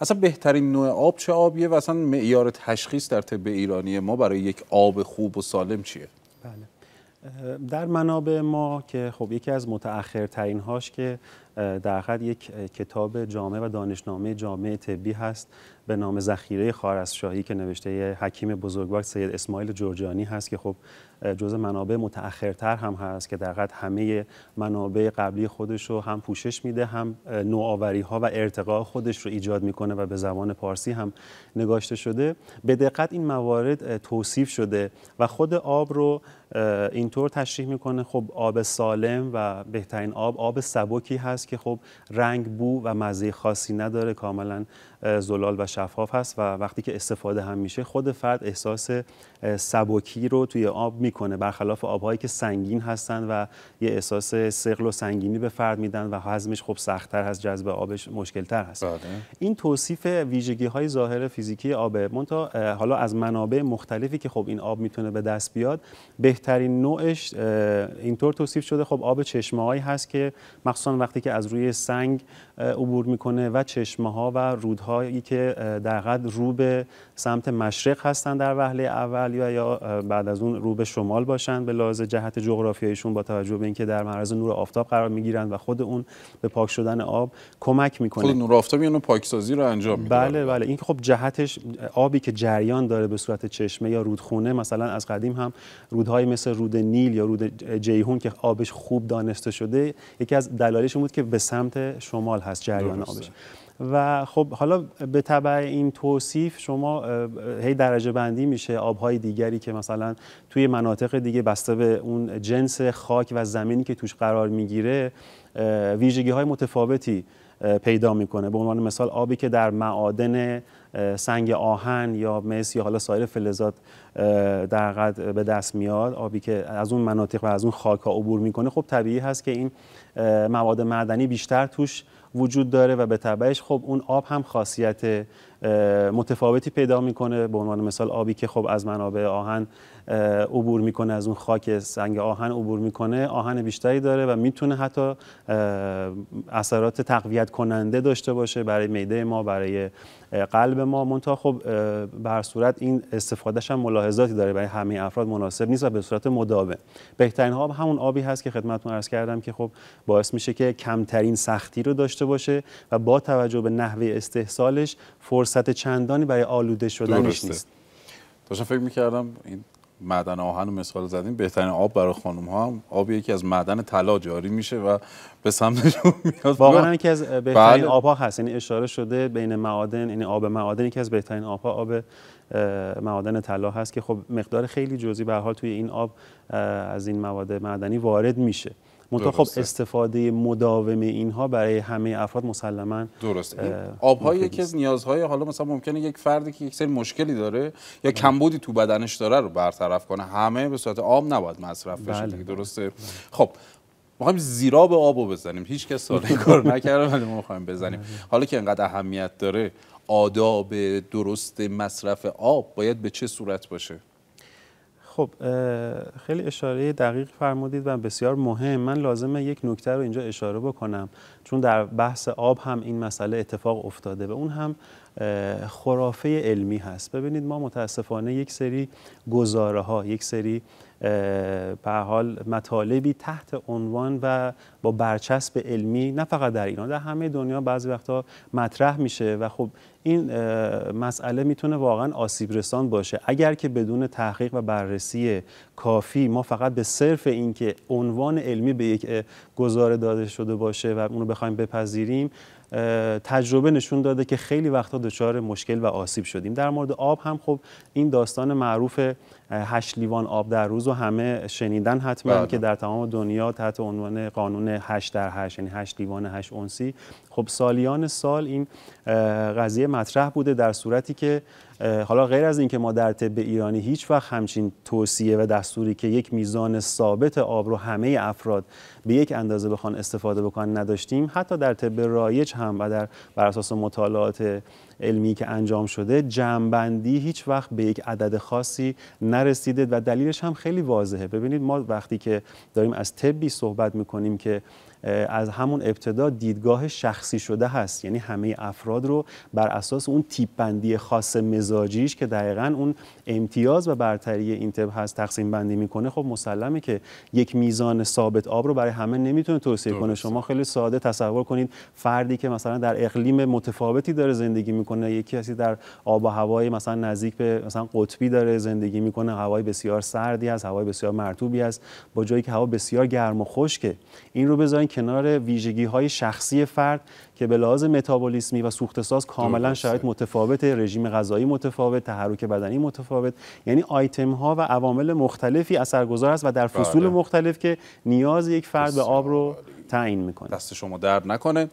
اصلا بهترین نوع آب چه آبیه و اصلا معیار تشخیص در طب ایرانی ما برای یک آب خوب و سالم چیه بله در منابع ما که خب یکی از متأخرترین هاش که در یک کتاب جامعه و دانشنامه جامعه طبی هست به نام ذخیره خارزشاهی که نوشته حکیم بزرگوار سید اسماعیل جورجانی هست که خب جزء منابع متأخرتر هم هست که در همه منابع قبلی خودش رو هم پوشش میده هم نوآوری ها و ارتقاء خودش رو ایجاد میکنه و به زبان پارسی هم نگاشته شده به دقت این موارد توصیف شده و خود آب رو اینطور تشریح میکنه خب آب سالم و بهترین آب آب سبکی هست که خب رنگ بو و مزه خاصی نداره کاملا زلال و شفاف هست و وقتی که استفاده هم میشه خود فرد احساس سبکی رو توی آب میکنه برخلاف آبهایی که سنگین هستن و یه احساس سقل و سنگینی به فرد میدن و هضمش خب سختتر هست جذب آبش مشکلتر هست بله. این توصیف ویژگی های ظاهر فیزیکی آب حالا از منابع مختلفی که خب این آب میتونه به دست بیاد بهترین نوعش اینطور توصیف شده خب آب چشمه هست که مخصوصا وقتی که از روی سنگ عبور میکنه و چشمه ها و رودهایی که در قد رو به سمت مشرق هستن در وهله اول یا یا بعد از اون رو به شمال باشن به لحاظ جهت جغرافیاییشون با توجه به اینکه در معرض نور آفتاب قرار میگیرند و خود اون به پاک شدن آب کمک میکنه خود نور آفتاب یعنی پاکسازی رو انجام میده بله بله این خب جهتش آبی که جریان داره به صورت چشمه یا رودخونه مثلا از قدیم هم رودهای مثل رود نیل یا رود جیهون که آبش خوب دانسته شده یکی از دلایلش بود که به سمت شمال هست جریان آبش و خب حالا به تبع این توصیف شما هی درجه بندی میشه آبهای دیگری که مثلا توی مناطق دیگه بسته به اون جنس خاک و زمینی که توش قرار میگیره ویژگی های متفاوتی پیدا میکنه به عنوان مثال آبی که در معادن سنگ آهن یا مس یا حالا سایر فلزات در به دست میاد آبی که از اون مناطق و از اون خاک ها عبور میکنه خب طبیعی هست که این مواد معدنی بیشتر توش وجود داره و به تبعش خب اون آب هم خاصیت متفاوتی پیدا میکنه به عنوان مثال آبی که خب از منابع آهن عبور میکنه از اون خاک سنگ آهن عبور میکنه آهن بیشتری داره و میتونه حتی اثرات تقویت کننده داشته باشه برای میده ما برای قلب ما منتها خب بر صورت این استفادهش هم ملاحظاتی داره برای همه افراد مناسب نیست و به صورت مداوم بهترین آب همون آبی هست که خدمتتون عرض کردم که خب باعث میشه که کمترین سختی رو داشته باشه و با توجه به نحوه استحصالش فرصت فرصت چندانی برای آلوده شدنش نیست داشتم فکر میکردم این معدن آهن و مثال زدیم بهترین آب برای خانم ها هم آب یکی از معدن طلا جاری میشه و به سمتشون میاد واقعا یکی از بهترین بله. آب هست یعنی اشاره شده بین معادن این یعنی آب معادن یکی از بهترین آبها آب معادن طلا هست که خب مقدار خیلی جزئی به حال توی این آب از این مواد معدنی وارد میشه منتها خب استفاده مداوم اینها برای همه افراد مسلما درست های یکی از نیازهای حالا مثلا ممکنه یک فردی که یک سری مشکلی داره یا بله. کمبودی تو بدنش داره رو برطرف کنه همه به صورت عام نباید مصرف بشه بله، بله. درسته خب میخوایم زیرا به آب رو بزنیم هیچ کس سال کار نکرده ولی ما میخوایم بزنیم حالا که اینقدر اهمیت داره آداب درست مصرف آب باید به چه صورت باشه خب خیلی اشاره دقیق فرمودید و بسیار مهم من لازمه یک نکته رو اینجا اشاره بکنم چون در بحث آب هم این مسئله اتفاق افتاده و اون هم خرافه علمی هست ببینید ما متاسفانه یک سری گزاره ها یک سری به حال مطالبی تحت عنوان و با برچسب علمی نه فقط در ایران در همه دنیا بعضی وقتا مطرح میشه و خب این مسئله میتونه واقعا آسیب رسان باشه اگر که بدون تحقیق و بررسی کافی ما فقط به صرف اینکه عنوان علمی به یک گزاره داده شده باشه و اونو بخوایم بپذیریم تجربه نشون داده که خیلی وقتا دچار مشکل و آسیب شدیم در مورد آب هم خب این داستان معروف هشت لیوان آب در روز و همه شنیدن حتما بله. که در تمام دنیا تحت عنوان قانون هشت در هشت یعنی هشت لیوان هشت اونسی خب سالیان سال این قضیه مطرح بوده در صورتی که حالا غیر از اینکه ما در طب ایرانی هیچ وقت همچین توصیه و دستوری که یک میزان ثابت آب رو همه افراد به یک اندازه بخوان استفاده بکنن نداشتیم حتی در طب رایج هم و در بر اساس مطالعات علمی که انجام شده جمعبندی هیچ وقت به یک عدد خاصی نرسیده و دلیلش هم خیلی واضحه ببینید ما وقتی که داریم از طبی صحبت میکنیم که از همون ابتدا دیدگاه شخصی شده هست یعنی همه افراد رو بر اساس اون تیپ بندی خاص مزاجیش که دقیقا اون امتیاز و برتری این طب هست تقسیم بندی میکنه خب مسلمه که یک میزان ثابت آب رو برای همه نمیتونه توصیه کنه شما خیلی ساده تصور کنید فردی که مثلا در اقلیم متفاوتی داره زندگی میکنه میکنه یکی کسی در آب و هوای مثلا نزدیک به مثلا قطبی داره زندگی میکنه هوای بسیار سردی هست، هوای بسیار مرتوبی است با جایی که هوا بسیار گرم و خشکه این رو بذارین کنار ویژگی های شخصی فرد که به لحاظ متابولیسمی و سوخت ساز کاملا شرایط متفاوت رژیم غذایی متفاوت تحرک بدنی متفاوت یعنی آیتم ها و عوامل مختلفی اثرگذار است و در فصول بله. مختلف که نیاز یک فرد به آب رو تعیین میکنه دست شما درد نکنه